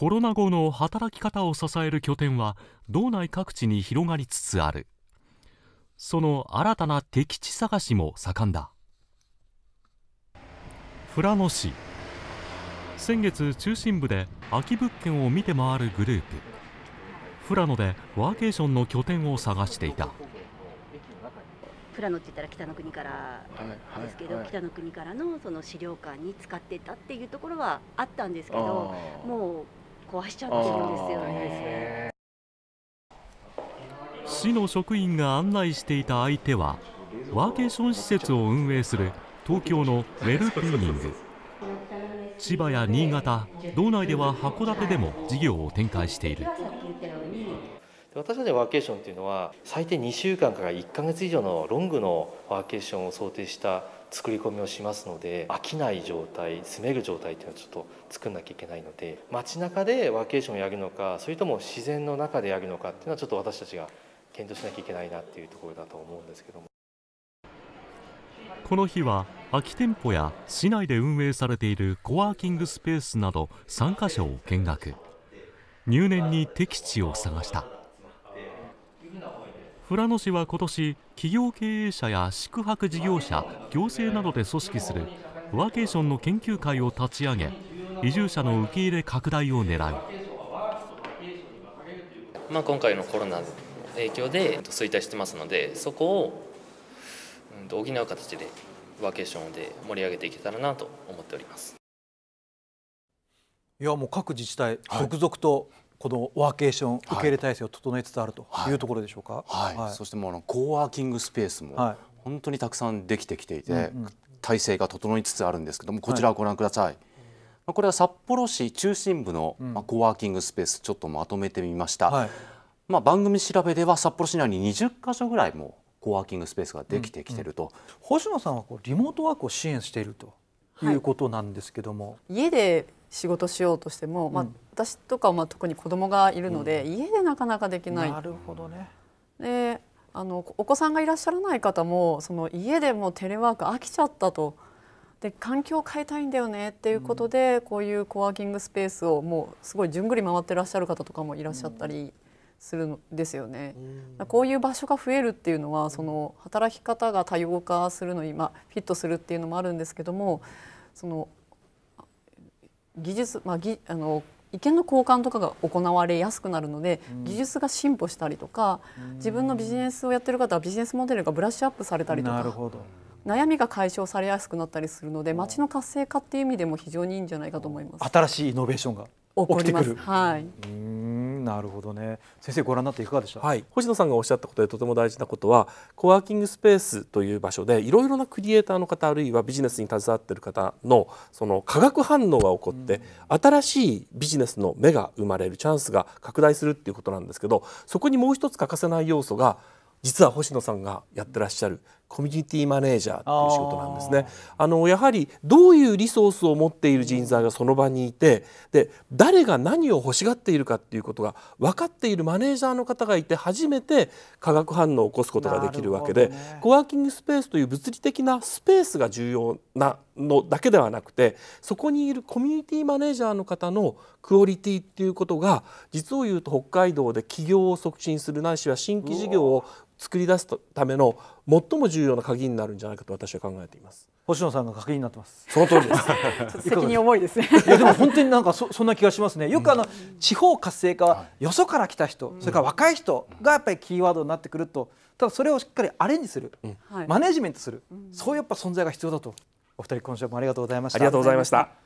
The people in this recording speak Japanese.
コロナ後の働き方を支える拠点は道内各地に広がりつつあるその新たな敵地探しも盛んだ富良野市先月中心部で空き物件を見て回るグループ富良野でワーケーションの拠点を探していた富良野って言ったら北の国からですけど、はいはいはい、北の国からのその資料館に使ってたっていうところはあったんですけどもう壊しちゃってるんですよね市の職員が案内していた相手はワーケーション施設を運営する東京のウェルピーニング千葉や新潟道内では函館でも事業を展開している私たちのワーケーションというのは最低2週間から1か月以上のロングのワーケーションを想定した作り込みをしますので飽きない状態住める状態っていうのをちょっと作んなきゃいけないので街中でワーケーションをやるのかそれとも自然の中でやるのかっていうのはちょっと私たちが検討しなきゃいけないなっていうところだと思うんですけどもこの日は空き店舗や市内で運営されているコワーキングスペースなど3カ所を見学入念に適地を探した。富良野市は今年企業経営者や宿泊事業者行政などで組織するワーケーションの研究会を立ち上げ移住者の受け入れ拡大を狙う、まあ、今回のコロナの影響で衰退してますのでそこを補う形でワーケーションで盛り上げていけたらなと思っておりますいやもう各自治体、続々とこのワーケーション受け入れ体制を整えつつあるというところでしょうか、はい、はいはい、そしてもうあのコワーキングスペースも本当にたくさんできてきていて、はい、体制が整いつつあるんですけどもこちらをご覧ください、まあ、これは札幌市中心部のまあコワーキングスペースちょっとまとめてみました、まあ、番組調べでは札幌市内に20か所ぐらいもコワーキングスペースができてきてると、うんうん、星野さんはこうリモートワークを支援しているということなんですけども、家で仕事しようとしても、うん、まあ、私とかはまあ特に子供がいるので、うん、家でなかなかできない。なるほどねであのお子さんがいらっしゃらない方もその家でもテレワーク飽きちゃったとで環境を変えたいんだよねっていうことで、うん、こういうコワーキングスペースをもうすごいじゅんぐり回ってらっしゃる方とかもいらっしゃったり。するんですよね、うん、こういう場所が増えるっていうのはその働き方が多様化するのに、まあ、フィットするっていうのもあるんですけどもその技術、まあ、ぎあの意見の交換とかが行われやすくなるので、うん、技術が進歩したりとか、うん、自分のビジネスをやってる方はビジネスモデルがブラッシュアップされたりとか悩みが解消されやすくなったりするので街の活性化っていう意味でも非常にいいんじゃないかと思います。新しいイノベーションが起きてくる、はい、なるほどね先生ご覧になっていかがでした、はい、星野さんがおっしゃったことでとても大事なことはコワーキングスペースという場所でいろいろなクリエイターの方あるいはビジネスに携わっている方のその化学反応が起こって、うん、新しいビジネスの芽が生まれるチャンスが拡大するっていうことなんですけどそこにもう一つ欠かせない要素が実は星野さんがやってらっしゃるコミュニティマネージャーという仕事なんですね。あのやはりどういうリソースを持っている人材がその場にいてで誰が何を欲しがっているかっていうことが分かっているマネージャーの方がいて初めて化学反応を起こすことができるわけで、ね、コワーキングスペースという物理的なスペースが重要なのだけではなくてそこにいるコミュニティマネージャーの方のクオリティっていうことが実を言うと北海道で起業を促進するないしは新規事業を作り出すための最も重要重要な鍵になるんじゃないかと私は考えています星野さんが鍵になってますその通りです責任重いですねいやでも本当になんかそそんな気がしますねよくあの、うん、地方活性化はよそから来た人、うん、それから若い人がやっぱりキーワードになってくるとただそれをしっかりアレンジする、うん、マネジメントする、そういうやっぱ存在が必要だとお二人今週もありがとうございましたありがとうございました